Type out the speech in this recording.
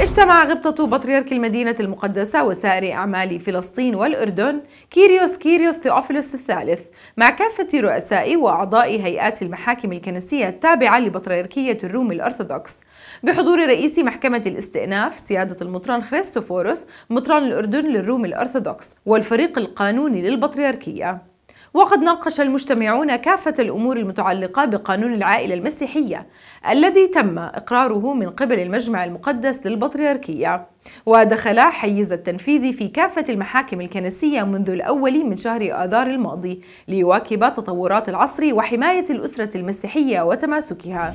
اجتمع غبطة بطريرك المدينة المقدسة وسائر أعمال فلسطين والأردن كيريوس كيريوس تيوفيلوس الثالث مع كافة رؤساء وأعضاء هيئات المحاكم الكنسية التابعة لبطريركية الروم الأرثوذكس بحضور رئيس محكمة الاستئناف سيادة المطران خريستوفوروس مطران الأردن للروم الأرثوذكس والفريق القانوني للبطريركية وقد ناقش المجتمعون كافة الأمور المتعلقة بقانون العائلة المسيحية الذي تم إقراره من قبل المجمع المقدس للبطريركية ودخل حيز التنفيذ في كافة المحاكم الكنسية منذ الأول من شهر آذار الماضي ليواكب تطورات العصر وحماية الأسرة المسيحية وتماسكها